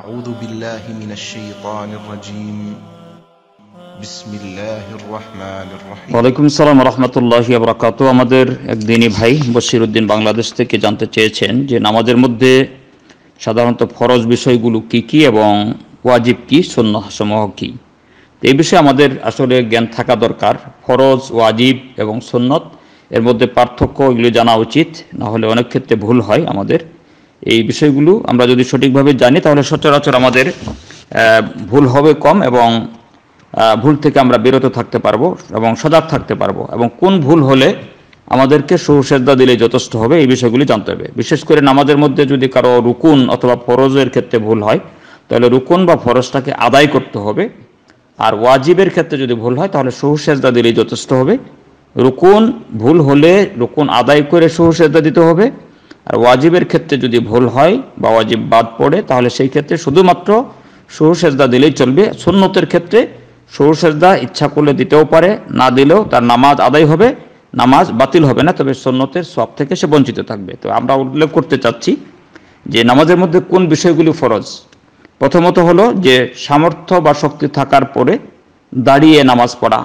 أعوذ بالله من الشيطان الرجيم بسم الله الرحمن الرحيم ওয়ালাইকুম আসসালাম রাহমাতুল্লাহি ওয়া বারাকাতুহু আমাদের একদিনই ভাই বশিরউদ্দিন বাংলাদেশ থেকে জানতে চেয়েছেন যে নামাজের মধ্যে সাধারণত ফরজ বিষয়গুলো কি কি এবং ওয়াজিব কি সুন্নাহসমূহ কি এই বিষয়ে আমাদের আসলে জ্ঞান থাকা দরকার ফরজ ওয়াজিব এবং সুন্নত এর মধ্যে পার্থক্য এগুলো জানা উচিত না হলে অনেক ক্ষেত্রে ভুল হয় আমাদের এই বিষয়গুলো আমরা যদি সঠিকভাবে জানি তাহলে সচরাচর আমাদের ভুল হবে কম এবং ভুল থেকে আমরা বিরত থাকতে পারবো এবং সজাগ থাকতে পারবো এবং কোন ভুল হলে আমাদেরকে সুসেদ্দা দিলে যথেষ্ট হবে এই বিষয়গুলি জানতে হবে বিশেষ করে নামাজের মধ্যে যদি কারো রুকুন অথবা ফরজের ক্ষেত্রে ভুল হয় তাহলে রুকুন বা ফরজটাকে আদায় করতে হবে আর ওয়াজিবের ক্ষেত্রে যদি ভুল হয় তাহলে সুসেজদা দিলেই যথেষ্ট হবে রুকুন ভুল হলে রুকুন আদায় করে সুসেজদা দিতে হবে আর ওয়াজিবের ক্ষেত্রে যদি ভুল হয় বা ওয়াজিব বাদ পড়ে তাহলে সেই ক্ষেত্রে শুধুমাত্র সরু সেজদা দিলেই চলবে সুন্নতের ক্ষেত্রে সরু সেজদা ইচ্ছা করলে দিতেও পারে না দিলেও তার নামাজ আদায় হবে নামাজ বাতিল হবে না তবে সন্ন্যতের সব থেকে সে বঞ্চিত থাকবে তো আমরা উল্লেখ করতে চাচ্ছি যে নামাজের মধ্যে কোন বিষয়গুলি ফরজ প্রথমত হলো যে সামর্থ্য বা শক্তি থাকার পরে দাঁড়িয়ে নামাজ পড়া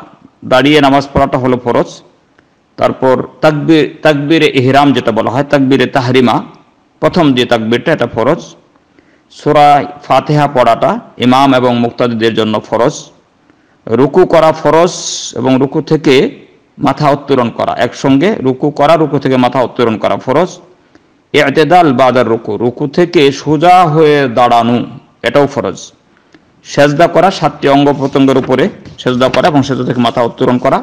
দাঁড়িয়ে নামাজ পড়াটা হলো ফরজ তারপর তাকবির তাকবিরে ইহরাম যেটা বলা হয় তাকবিরে তাহরিমা প্রথম যে তাকবিরটা এটা ফরজ সোরা ফাতেহা পড়াটা ইমাম এবং মুক্তাদিদের জন্য ফরজ রুকু করা ফরজ এবং রুকু থেকে মাথা উত্তোলন করা একসঙ্গে রুকু করা রুকু থেকে মাথা উত্তোলন করা ফরজ এতেদাল বাদার রুকু রুকু থেকে সোজা হয়ে দাঁড়ানো এটাও ফরজ সেজদা করা সাতটি অঙ্গ প্রত্যঙ্গের উপরে সেজদা করা এবং সেজদা থেকে মাথা উত্তোলন করা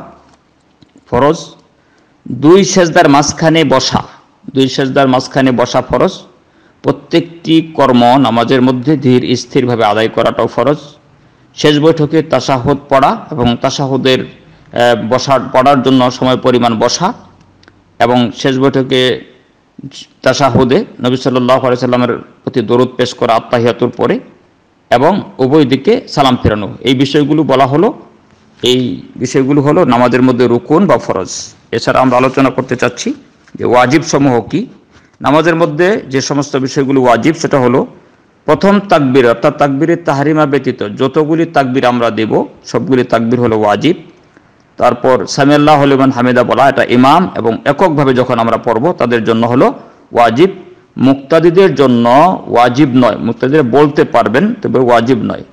ফরজ দুই সেজদার মাঝখানে বসা দুই সেজদার মাঝখানে বসা ফরজ প্রত্যেকটি কর্ম নামাজের মধ্যে ধীর স্থিরভাবে আদায় করাটাও ফরজ শেষ বৈঠকে তাসাহদ পড়া এবং তাসাহদের বসার পড়ার জন্য সময় পরিমাণ বসা এবং শেষ বৈঠকে তাসাহদে নবী সাল্লাহ সাল্লামের প্রতি দরুদ পেশ করা আত্মাহিয়াতুর পরে এবং উভয় দিকে সালাম ফেরানো এই বিষয়গুলো বলা হলো এই বিষয়গুলো হলো নামাজের মধ্যে রুকুন বা ফরজ এছাড়া আমরা আলোচনা করতে চাচ্ছি যে ওয়াজিব সমূহ কি নামাজের মধ্যে যে সমস্ত বিষয়গুলো ওয়াজিব সেটা হলো প্রথম তাকবির অর্থাৎ তাকবিরের তাহারিমা ব্যতীত যতগুলি তাকবির আমরা দেব সবগুলি তাকবির হলো ওয়াজিব তারপর সামিয়াল্লাহ হলিমান হামিদা বলা এটা ইমাম এবং এককভাবে যখন আমরা পড়ব তাদের জন্য হলো ওয়াজিব মুক্তাদিদের জন্য ওয়াজিব নয় মুক্তাদিরা বলতে পারবেন তবে ওয়াজিব নয়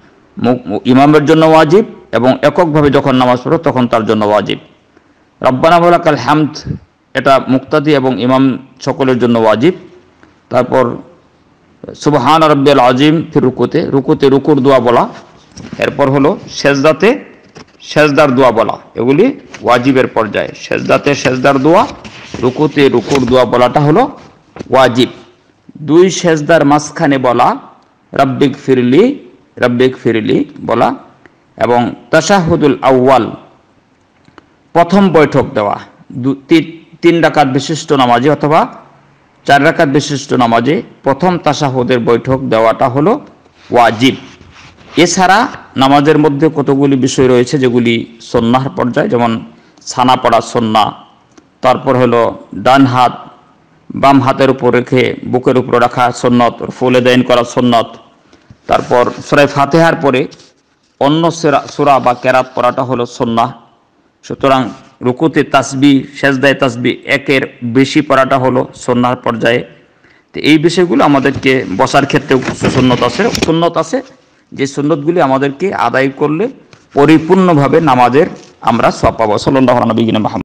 ইমামের জন্য ওয়াজিব এবং এককভাবে যখন নামাজ পড়ো তখন তার জন্য ওয়াজিব রব্বানা বলা কাল হ্যামথ এটা মুক্তাদি এবং ইমাম সকলের জন্য ওয়াজিব তারপর সুবহান রব্বিয়াল আজিম ফির রুকুতে রুকুতে রুকুর দোয়া বলা এরপর হলো সেজদাতে সেজদার দোয়া বলা এগুলি ওয়াজিবের পর্যায়ে সেজদাতে সেজদার দোয়া রুকুতে রুকুর দোয়া বলাটা হলো ওয়াজিব দুই সেজদার মাঝখানে বলা রব্বিক ফিরলি রব্বিক ফিরলি বলা এবং তশাহুদুল আউ্য়াল প্রথম বৈঠক দেওয়া তিন ডাকাত বিশিষ্ট নামাজে অথবা চার ডাকাত বিশিষ্ট নামাজে প্রথম তাসাহুদের বৈঠক দেওয়াটা হলো ওয়াজিব এছাড়া নামাজের মধ্যে কতগুলি বিষয় রয়েছে যেগুলি সন্ন্যার পর্যায়ে যেমন ছানা পড়া সন্না তারপর হলো ডান হাত বাম হাতের উপর রেখে বুকের উপর রাখা সন্নত ফুলে দেন করা সন্নত তারপর সুরাই ফাতেহার পরে অন্য সেরা সুরা বা কেরাত পড়াটা হলো সন্না সুতরাং রুকুতে তাসবি সেজদায় তাসবি একের বেশি পড়াটা হলো সন্ন্যার পর্যায়ে তো এই বিষয়গুলো আমাদেরকে বসার ক্ষেত্রে সুন্নত আছে সুন্নত আছে যে সুন্নতগুলি আমাদেরকে আদায় করলে পরিপূর্ণভাবে নামাজের আমরা সব পাবো নবীন মাহমুদ